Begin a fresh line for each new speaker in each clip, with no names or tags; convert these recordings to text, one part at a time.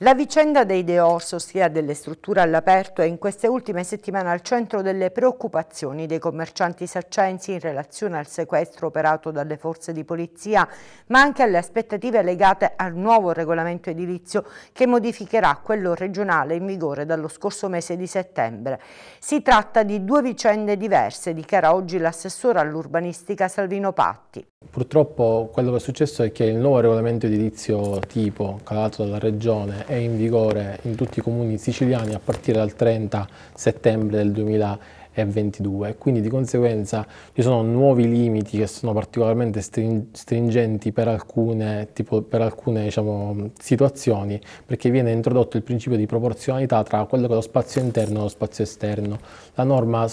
La vicenda dei DEOS, ossia delle strutture all'aperto, è in queste ultime settimane al centro delle preoccupazioni dei commercianti saccensi in relazione al sequestro operato dalle forze di polizia, ma anche alle aspettative legate al nuovo regolamento edilizio che modificherà quello regionale in vigore dallo scorso mese di settembre. Si tratta di due vicende diverse, dichiara oggi l'assessore all'urbanistica Salvino Patti.
Purtroppo quello che è successo è che il nuovo regolamento edilizio tipo calato dalla regione è in vigore in tutti i comuni siciliani a partire dal 30 settembre del 2022. Quindi di conseguenza ci sono nuovi limiti che sono particolarmente stringenti per alcune, tipo, per alcune diciamo, situazioni perché viene introdotto il principio di proporzionalità tra quello che è lo spazio interno e lo spazio esterno. La norma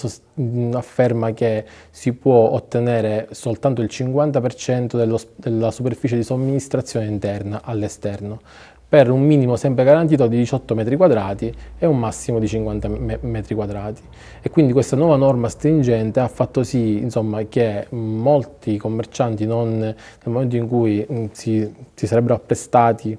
afferma che si può ottenere soltanto il 50% dello, della superficie di somministrazione interna all'esterno per un minimo sempre garantito di 18 metri quadrati e un massimo di 50 metri quadrati. E quindi questa nuova norma stringente ha fatto sì insomma, che molti commercianti non, nel momento in cui mm, si, si sarebbero apprestati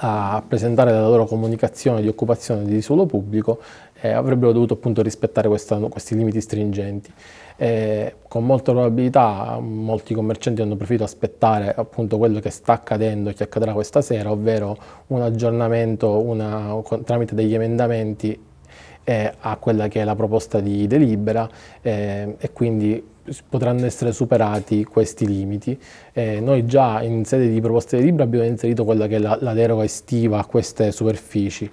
a presentare la loro comunicazione di occupazione di suolo pubblico eh, avrebbero dovuto appunto rispettare questa, questi limiti stringenti. Eh, con molta probabilità molti commercianti hanno preferito aspettare appunto quello che sta accadendo e che accadrà questa sera, ovvero un aggiornamento una, tramite degli emendamenti eh, a quella che è la proposta di delibera eh, e quindi potranno essere superati questi limiti. Eh, noi già in sede di proposte di libro abbiamo inserito quella che è la, la deroga estiva a queste superfici,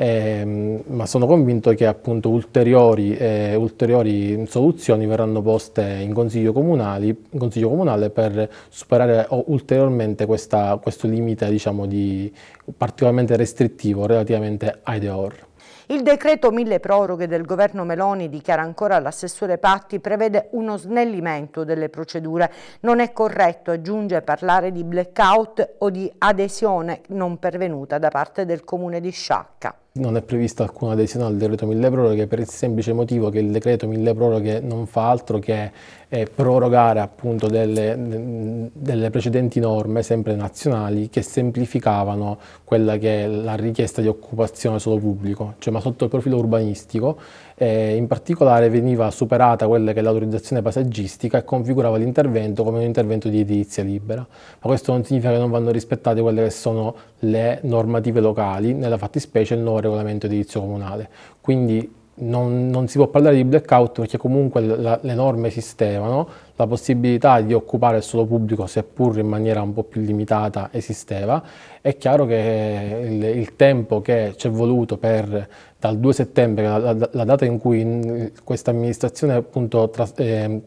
eh, ma sono convinto che appunto ulteriori, eh, ulteriori soluzioni verranno poste in consiglio, comunali, in consiglio comunale per superare ulteriormente questa, questo limite diciamo, di, particolarmente restrittivo relativamente ai deor.
Il decreto mille proroghe del governo Meloni, dichiara ancora l'assessore Patti, prevede uno snellimento delle procedure. Non è corretto, aggiunge, parlare di blackout o di adesione non pervenuta da parte del comune di Sciacca
non è prevista alcuna adesione al decreto mille proroghe per il semplice motivo che il decreto mille proroghe non fa altro che eh, prorogare appunto delle, delle, precedenti norme, sempre nazionali, che semplificavano quella che è la richiesta di occupazione solo pubblico, cioè, ma sotto il profilo urbanistico, eh, in particolare veniva superata quella che è l'autorizzazione passaggistica e configurava l'intervento come un intervento di edilizia libera, ma questo non significa che non vanno rispettate quelle che sono le normative locali, nella fattispecie il NORE regolamento edilizio comunale. Quindi non, non, si può parlare di blackout perché comunque la, le norme esistevano, la possibilità di occupare il suolo pubblico seppur in maniera un po' più limitata esisteva, è chiaro che il, il tempo che ci è voluto per, dal 2 settembre, la, la, la data in cui in, mm, questa amministrazione appunto, tras, eh,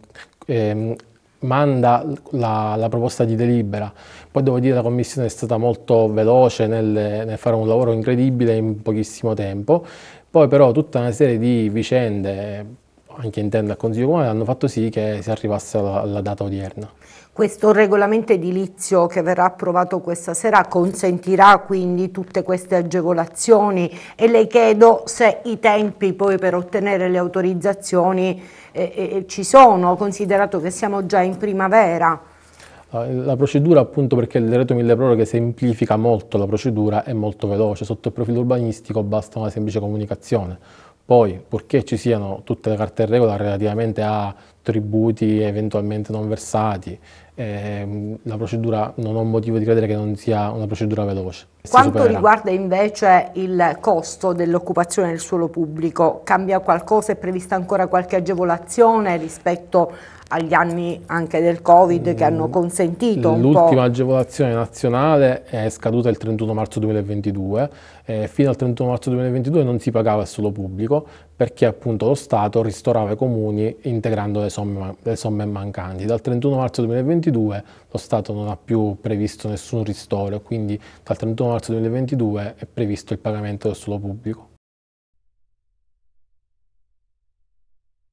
eh, manda la, la, proposta di delibera. Poi devo dire che la commissione è stata molto veloce nel, nel, fare un lavoro incredibile in pochissimo tempo. Poi però tutta una serie di vicende anche interna al Consiglio Comune, hanno fatto sì che si arrivasse alla, alla data odierna.
Questo regolamento edilizio che verrà approvato questa sera consentirà quindi tutte queste agevolazioni e le chiedo se i tempi poi per ottenere le autorizzazioni eh, eh, eh ci sono, considerato che siamo già in primavera.
Ah, la procedura appunto perché il decreto mille proroghe semplifica molto la procedura, è molto veloce, sotto il profilo urbanistico basta una semplice comunicazione poi, purché ci siano tutte le carte in regola relativamente a tributi eventualmente non versati. Eh, la procedura non ho motivo di credere che non sia una procedura veloce. Quanto riguarda
invece il costo dell'occupazione del suolo pubblico, cambia qualcosa? È prevista ancora qualche agevolazione rispetto agli anni anche del Covid che hanno mm, consentito L'ultima
agevolazione nazionale è scaduta il 31 marzo 2022, eh, fino al 31 marzo 2022 non si pagava il suolo pubblico perché appunto lo Stato ristorava i comuni integrando le somme, le somme mancanti. Dal 31 marzo 2022 lo Stato non ha più previsto nessun ristoro, quindi dal 31 marzo 2022 è previsto il pagamento del suolo pubblico.